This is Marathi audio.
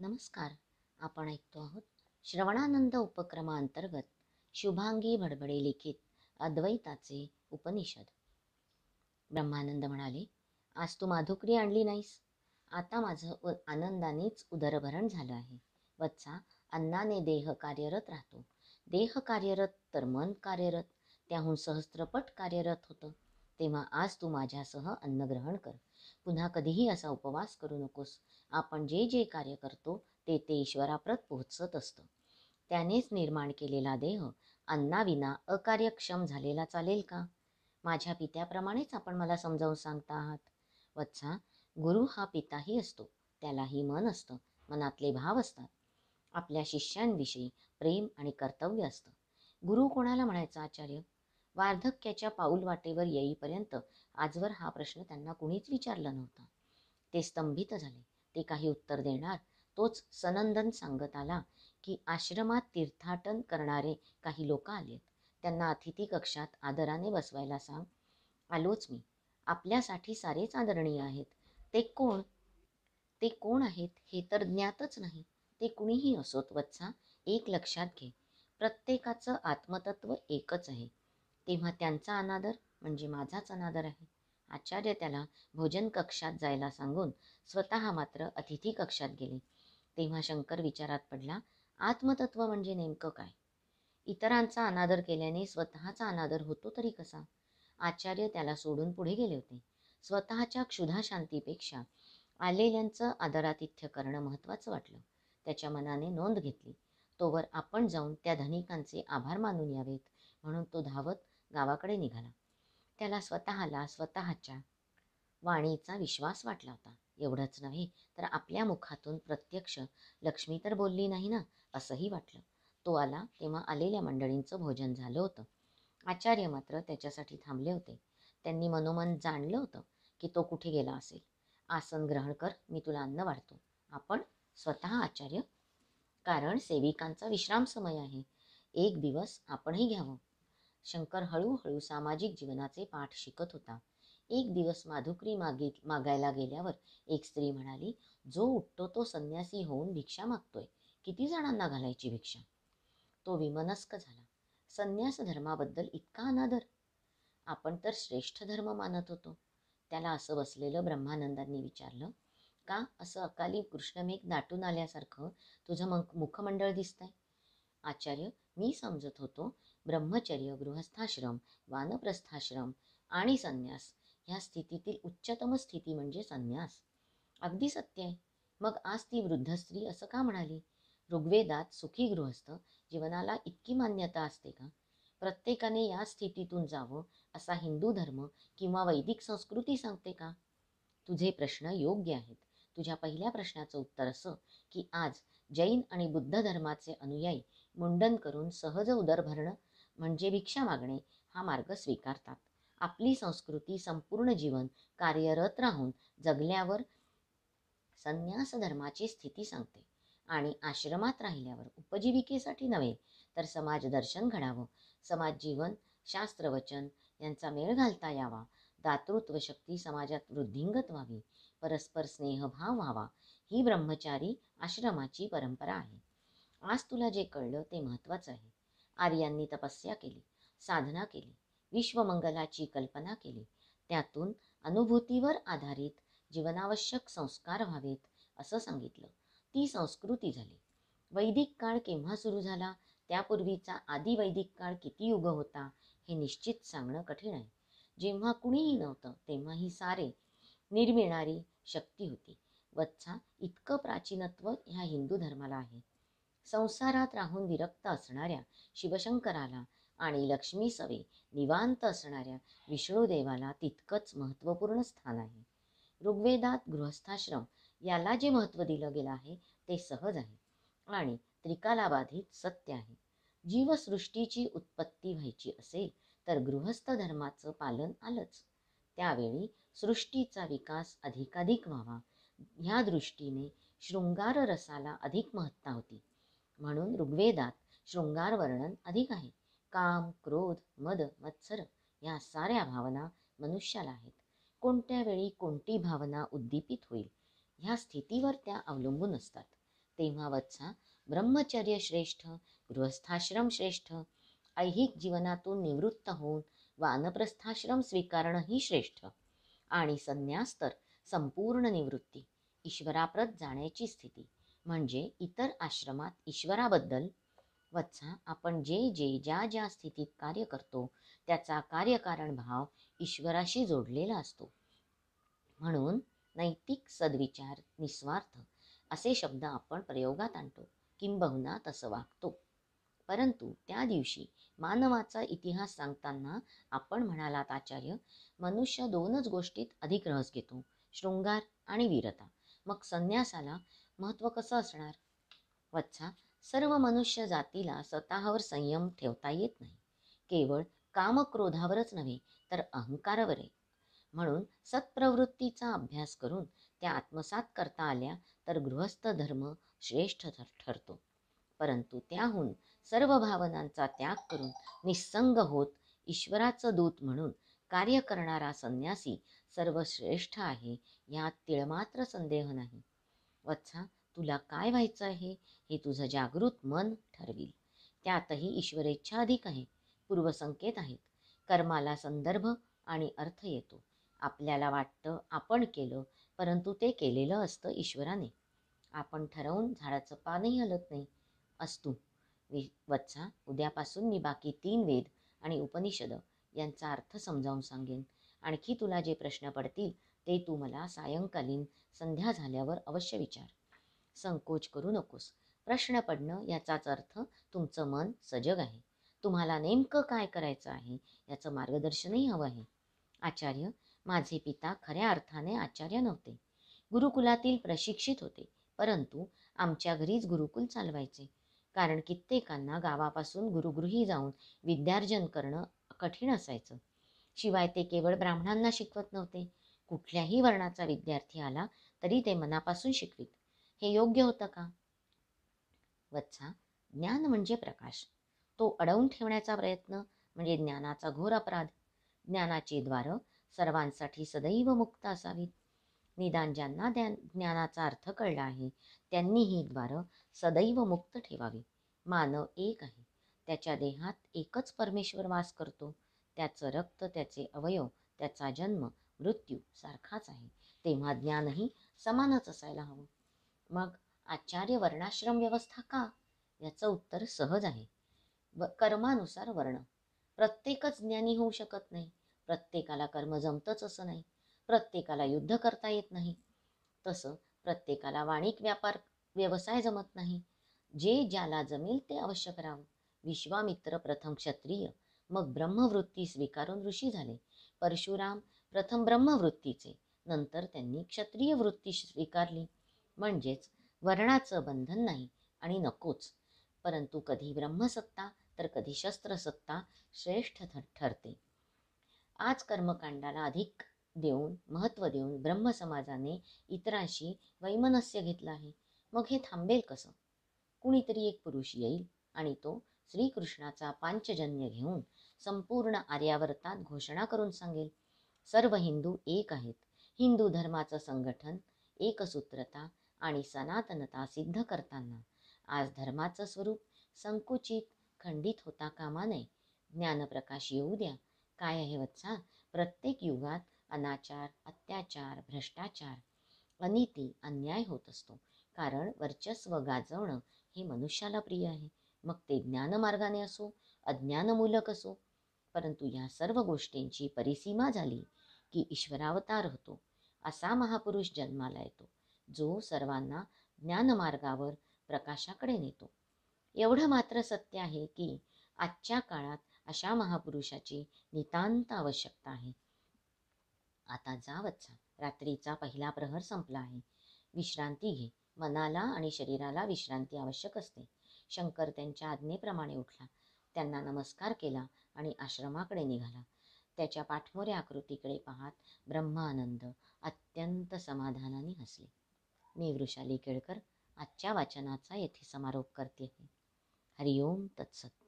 नमस्कार आपण ऐकतो आहोत श्रवणानंद उपक्रमाअंतर्गत शुभांगी भडबडे लिखित अद्वैताचे उपनिषद ब्रह्मानंद म्हणाले आज तू माधुकरी आणली नाहीस आता माझं आनंदानेच उदरभरण झालं आहे वत्सा अन्नाने देह कार्यरत राहतो देह कार्यरत तर मन कार्यरत त्याहून सहस्त्रपट कार्यरत होतं तेव्हा आज तू माझ्यासह अन्नग्रहण कर पुन्हा कधीही असा उपवास करू नकोस आपण जे जे कार्य करतो ते ते ईश्वराप्रत पोहोचत असतं त्यानेच निर्माण केलेला देह अन्नाविना अकार्यक्षम झालेला चालेल का माझ्या पित्याप्रमाणेच आपण मला समजावून सांगता आहात वत्सा गुरु हा पिताही असतो त्यालाही मन असतं मनातले भाव असतात आपल्या शिष्यांविषयी प्रेम आणि कर्तव्य असतं गुरु कोणाला म्हणायचा आचार्य वार्धक्याच्या पाऊल वाटेवर येईपर्यंत आजवर हा प्रश्न त्यांना कुणीच विचारला नव्हता ते स्तंभित झाले ते काही उत्तर देणार तोच सनंदन सांगत आला की आश्रमात तीर्थाटन करणारे काही लोक आलेत त्यांना अतिथी कक्षात आदराने बसवायला सांग आलोच मी आपल्यासाठी सारेच आदरणीय आहेत ते कोण ते कोण आहेत हे तर ज्ञातच नाही ते कुणीही असोत वत्सा एक लक्षात घे प्रत्येकाचं आत्मतत्व एकच आहे तेव्हा त्यांचा अनादर म्हणजे माझाच अनादर आहे आचार्य त्याला भोजन कक्षात जायला सांगून स्वतः मात्र अतिथी कक्षात गेले तेव्हा शंकर विचारात पडला आत्मतत्व म्हणजे नेमकं काय इतरांचा अनादर केल्याने स्वतःचा अनादर होतो तरी कसा आचार्य त्याला सोडून पुढे गेले होते स्वतःच्या क्षुधा शांतीपेक्षा आलेल्यांचं आदरातिथ्य करणं महत्त्वाचं वाटलं त्याच्या मनाने नोंद घेतली तोवर आपण जाऊन त्या धनिकांचे आभार मानून यावेत म्हणून तो धावत गावाकडे निघाला त्याला स्वतःला स्वतःच्या वाणीचा विश्वास वाटला होता एवढंच नव्हे तर आपल्या मुखातून प्रत्यक्ष लक्ष्मी तर बोलली नाही ना असंही वाटलं तो आला तेव्हा आलेल्या मंडळींचं भोजन झालं होतं आचार्य मात्र त्याच्यासाठी थांबले होते त्यांनी मनोमन जाणलं होतं की तो कुठे गेला असेल आसन ग्रहण कर मी तुला अन्न वाढतो आपण स्वतः आचार्य कारण सेविकांचा विश्राम समय आहे एक दिवस आपणही घ्यावं शंकर हळूहळू सामाजिक जीवनाचे पाठ शिकत होता एक दिवस माधुकरी मागे मागायला गेल्यावर एक स्त्री म्हणाली जो उठतो तो संन्यासी होऊन भिक्षा मागतोय किती जणांना घालायची भिक्षा तो विमनस्क झाला संन्यास धर्माबद्दल इतका अनादर आपण तर श्रेष्ठ धर्म मानत होतो त्याला असं बसलेलं ब्रह्मानंदांनी विचारलं का असं अकाली कृष्णमेघ दाटून आल्यासारखं तुझं मग मुखमंडळ दिसतंय आचार्य मी समजत होतो ब्रह्मचर्य गृहस्थाश्रम वानप्रस्थाश्रम आणि संन्यास ह्या स्थितीतील उच्चतम स्थिती म्हणजे संन्यास अगदी सत्य आहे मग आज ती वृद्ध स्त्री असं का म्हणाली ऋग्वेदात सुखी गृहस्थ जीवनाला इतकी मान्यता असते का प्रत्येकाने या स्थितीतून जावं असा हिंदू धर्म किंवा वैदिक संस्कृती सांगते का तुझे प्रश्न योग्य आहेत तुझ्या पहिल्या प्रश्नाचं उत्तर असं की आज जैन आणि बुद्ध धर्माचे अनुयायी मुंडन करून सहज उदरभरणं म्हणजे भिक्षा मागणे हा मार्ग स्वीकारतात आपली संस्कृती संपूर्ण जीवन कार्यरत राहून जगल्यावर संन्यास धर्माची स्थिती सांगते आणि आश्रमात राहिल्यावर उपजीविकेसाठी नव्हे तर समाज दर्शन घडावं समाज जीवन शास्त्र वचन यांचा मेळ घालता यावा दातृत्व शक्ती समाजात वृद्धिंगत व्हावी परस्पर स्नेहभाव व्हावा ही ब्रह्मचारी आश्रमाची परंपरा आहे आज तुला जे कळलं ते महत्त्वाचं आहे आर्यांनी तपस्या केली साधना केली विश्वमंगलाची कल्पना केली त्यातून अनुभूतीवर आधारित जीवनावश्यक संस्कार व्हावेत असं सांगितलं ती संस्कृती झाली वैदिक काळ केव्हा सुरू झाला त्यापूर्वीचा आदिवैदिक काळ किती युग होता हे निश्चित सांगणं कठीण आहे जेव्हा कुणीही नव्हतं तेव्हा ही सारे निर्मिळणारी शक्ती होती वत्सा इतकं प्राचीनत्व ह्या हिंदू धर्माला आहे संसारात राहून विरक्त असणाऱ्या शिवशंकराला आणि लक्ष्मी सवे निवांत असणाऱ्या विष्णुदेवाला तितकंच महत्त्वपूर्ण स्थान आहे ऋग्वेदात गृहस्थाश्रम याला जे महत्त्व दिलं गेलं आहे ते सहज आहे आणि त्रिकालाबाधित सत्य आहे जीवसृष्टीची उत्पत्ती व्हायची असेल तर गृहस्थ धर्माचं पालन आलंच त्यावेळी सृष्टीचा विकास अधिकाधिक व्हावा ह्या दृष्टीने शृंगार रसाला अधिक महत्ता होती म्हणून ऋग्वेदात शृंगार वर्णन अधिक आहे काम क्रोध मद मत्सर या साऱ्या भावना मनुष्याला आहेत कोणत्या वेळी कोणती भावना उद्दीपित होईल ह्या स्थितीवर त्या अवलंबून असतात तेव्हा वत्सा ब्रह्मचर्य श्रेष्ठ गृहस्थाश्रम श्रेष्ठ ऐहिक जीवनातून निवृत्त होऊन वानप्रस्थाश्रम स्वीकारणंही श्रेष्ठ आणि संन्यास तर संपूर्ण निवृत्ती ईश्वराप्रत जाण्याची स्थिती म्हणजे इतर आश्रमात ईश्वराबद्दल वत्सा आपण जे जे ज्या ज्या स्थितीत कार्य करतो त्याचा कार्यकारण भाव ईश्वराशी जोडलेला असतो म्हणून नैतिक सद्विचार निस्वार्थ असे शब्द आपण प्रयोगात आणतो किंबहुना तसं वागतो परंतु त्या दिवशी मानवाचा इतिहास सांगताना आपण म्हणालात आचार्य मनुष्य दोनच गोष्टीत अधिक रस घेतो शृंगार आणि वीरता मग संन्यासाला महत्त्व कसं असणार वत्सा सर्व मनुष्य जातीला स्वतःवर संयम ठेवता येत नाही केवळ कामक्रोधावरच नव्हे तर अहंकारावरही म्हणून सत्प्रवृत्तीचा अभ्यास करून त्या आत्मसात करता आल्या तर गृहस्थ धर्म श्रेष्ठ ठरतो परंतु त्याहून सर्व भावनांचा त्याग करून निस्संग होत ईश्वराचं दूत म्हणून कार्य करणारा संन्यासी सर्वश्रेष्ठ आहे यात तिळमात्र संदेह नाही वत्सा तुला काय व्हायचं आहे हे तुझं जागृत मन ठरविल त्यातही ईश्वरेच्छा अधिक आहे पूर्वसंकेत आहेत कर्माला संदर्भ आणि अर्थ येतो आपल्याला वाटतं आपण केलं परंतु ते केलेलं असतं ईश्वराने आपण ठरवून झाडाचं पानही हलत नाही असतो वि वत्सा उद्यापासून मी बाकी तीन वेद आणि उपनिषद यांचा अर्थ समजावून सांगेन आणखी तुला जे प्रश्न पडतील ते तू मला सायंकालीन संध्या झाल्यावर अवश्य विचार संकोच करू नकोस प्रश्न पडणं याचाच अर्थ तुमचं मन सजग आहे तुम्हाला नेमकं काय करायचं आहे याचं मार्गदर्शनही हवं आहे आचार्य माझे पिता खऱ्या अर्थाने आचार्य नव्हते गुरुकुलातील प्रशिक्षित होते परंतु आमच्या घरीच गुरुकुल चालवायचे कारण कित्येकांना गावापासून गुरुगृही जाऊन विद्यार्जन करणं कठीण असायचं शिवाय ते केवळ ब्राह्मणांना शिकवत नव्हते कुठल्याही वर्णाचा विद्यार्थी आला तरी ते मनापासून शिकवित हे योग्य होतं का वत्सा ज्ञान म्हणजे प्रकाश तो अडवून ठेवण्याचा प्रयत्न म्हणजे ज्ञानाचा घोर अपराध ज्ञानाची द्वार सर्वांसाठी सदैव मुक्त असावीत निदान ज्यांना ज्ञानाचा अर्थ कळला आहे त्यांनी ही द्वार सदैव मुक्त ठेवावी मानव एक आहे त्याच्या देहात एकच परमेश्वर वास करतो त्याचं रक्त त्याचे अवयव त्याचा जन्म मृत्यू सारखाच आहे तेव्हा ज्ञानही समानच असायला हवं मग आचार्य वर्णाश्रम व्यवस्था का याचं उत्तर सहज आहे व कर्मानुसार वर्ण प्रत्येकच ज्ञानी होऊ शकत नाही प्रत्येकाला कर्म जमतच असं नाही प्रत्येकाला युद्ध करता येत नाही तसं प्रत्येकाला वाणिक व्यापार व्यवसाय जमत नाही जे ज्याला जमेल ते अवश्य करावं विश्वामित्र प्रथम क्षत्रिय मग ब्रह्मवृत्ती स्वीकारून ऋषी झाले परशुराम प्रथम ब्रह्मवृत्तीचे नंतर त्यांनी क्षत्रिय वृत्ती स्वीकारली म्हणजेच वर्णाचं बंधन नाही आणि नकोच परंतु कधी ब्रह्मसत्ता तर कधी शस्त्रसत्ता श्रेष्ठ ठरते आज कर्मकांडाला अधिक देऊन महत्त्व देऊन ब्रह्मसमाजाने इतरांशी वैमनस्य घेतलं आहे मग हे थांबेल कसं कुणीतरी एक पुरुष येईल आणि तो श्रीकृष्णाचा पांचजन्य घेऊन संपूर्ण आर्यावर्तात घोषणा करून सांगेल सर्व हिंदू एक आहेत हिंदू धर्माचं संघटन एकसूत्रता आणि सनातनता सिद्ध करताना आज धर्माचं स्वरूप संकुचित खंडित होता कामा नये ज्ञानप्रकाश येऊ द्या काय आहे वत्सा प्रत्येक युगात अनाचार अत्याचार भ्रष्टाचार अनिती अन्याय होत असतो कारण वर्चस्व गाजवणं हे मनुष्याला प्रिय आहे मग ते ज्ञानमार्गाने असो अज्ञानमूलक असो परंतु या सर्व गोष्टींची परिसीमा झाली की ईश्वरावतार होतो असा महापुरुष जन्माला येतो जो सर्वांना ज्ञानमार्गावर प्रकाशाकडे नेतो एवढं मात्र सत्य आहे की आजच्या काळात अशा महापुरुषाची नितांत आवश्यकता आहे आता जा वत्सा रात्रीचा पहिला प्रहर संपला आहे विश्रांती घे मनाला आणि शरीराला विश्रांती आवश्यक असते शंकर त्यांच्या आज्ञेप्रमाणे उठला त्यांना नमस्कार केला आणि आश्रमाकडे निघाला त्याच्या पाठमोऱ्या आकृतीकडे पाहत ब्रह्मानंद अत्यंत समाधानाने हसले मी वृषाली केळकर आजच्या वाचनाचा येथे समारोप करते हरिओम तत्सत